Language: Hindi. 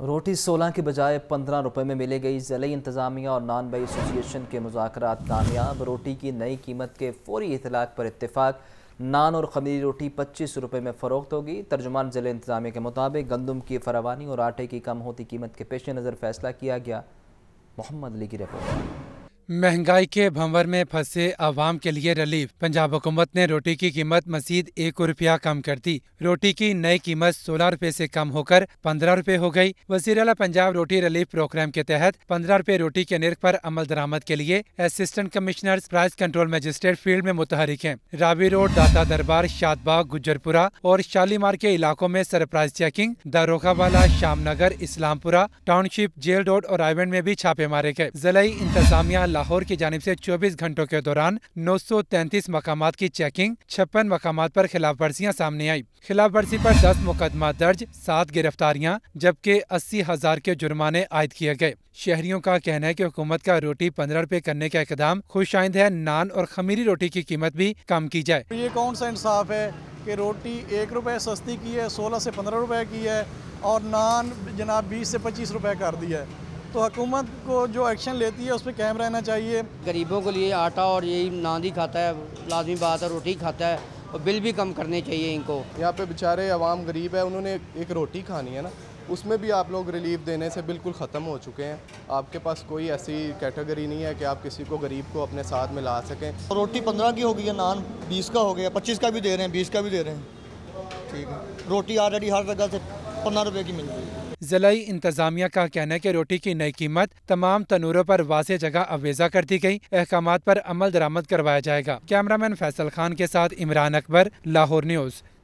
रोटी सोलह के बजाय पंद्रह रुपये में मिले गई ज़िले इंतज़ामिया और नान बई एसोसिएशन के मुजाकर कामयाब रोटी की नई कीमत के फौरी इतलाक पर इतफाक़ नान और खमीरी रोटी पच्चीस रुपये में फ़रोख्त होगी तर्जुमान ज़िले इंतजामिया के मुताबिक गंदम की फरावानी और आटे की कम होती कीमत के पेश नज़र फैसला किया गया मोहम्मद अली की रिपोर्ट महंगाई के भंवर में फंसे आवाम के लिए रिलीफ पंजाब हुकूमत ने रोटी की कीमत मजीद एक रुपया कम कर दी रोटी की नई कीमत सोलह रुपए से कम होकर पंद्रह रुपए हो गई वजी अला पंजाब रोटी रिलीफ प्रोग्राम के तहत पंद्रह रुपए रोटी के निर्क पर अमल दरामद के लिए assistant commissioner price control magistrate field में मुतहरिक है रावी रोड दाता दरबार शादबाग गुजरपुरा और शालीमार के इलाकों में surprise checking Darogawala Shamnagar Islampura township jail road और आईवेंट में भी छापे मारे गए जिले इंतजामिया लाहौर की जानब से 24 घंटों के दौरान 933 मकाम की चेकिंग छप्पन मकाम पर खिलाफ वर्जियाँ सामने आई खिलाफ वर्जी पर 10 मुकदमा दर्ज सात गिरफ्तारियाँ जबकि अस्सी हजार के जुर्माने आयद किए गए शहरियों का कहना है कि हुकूमत का रोटी पंद्रह रूपए करने का इकदाम खुश आइंद है नान और खमीरी रोटी की कीमत भी कम की जाए ये कौन सा इंसाफ है की रोटी एक रुपए सस्ती की है सोलह ऐसी पंद्रह रुपए की है और नान जनाब बीस ऐसी पच्चीस रुपए कर दी है तो हुकूमत को जो एक्शन लेती है उस पर कैम रहना चाहिए गरीबों के लिए आटा और यही ही खाता है लाजमी बात है रोटी खाता है और बिल भी कम करने चाहिए इनको यहाँ पे बेचारे आवाम गरीब है उन्होंने एक रोटी खानी है ना उसमें भी आप लोग रिलीफ देने से बिल्कुल ख़त्म हो चुके हैं आपके पास कोई ऐसी कैटेगरी नहीं है कि आप किसी को गरीब को अपने साथ में ला सकें तो रोटी पंद्रह की हो गई है नान बीस का हो गया पच्चीस का भी दे रहे हैं बीस का भी दे रहे हैं ठीक है रोटी ऑलरेडी हर जगह से पंद्रह रुपये की मिल रही है जिलाई इंतजामिया का कहना है कि रोटी की नई कीमत तमाम तनूरों पर वाज जगह अवेजा कर दी गई अहकाम पर अमल दरामद करवाया जाएगा कैमरामैन फैसल खान के साथ इमरान अकबर लाहौर न्यूज़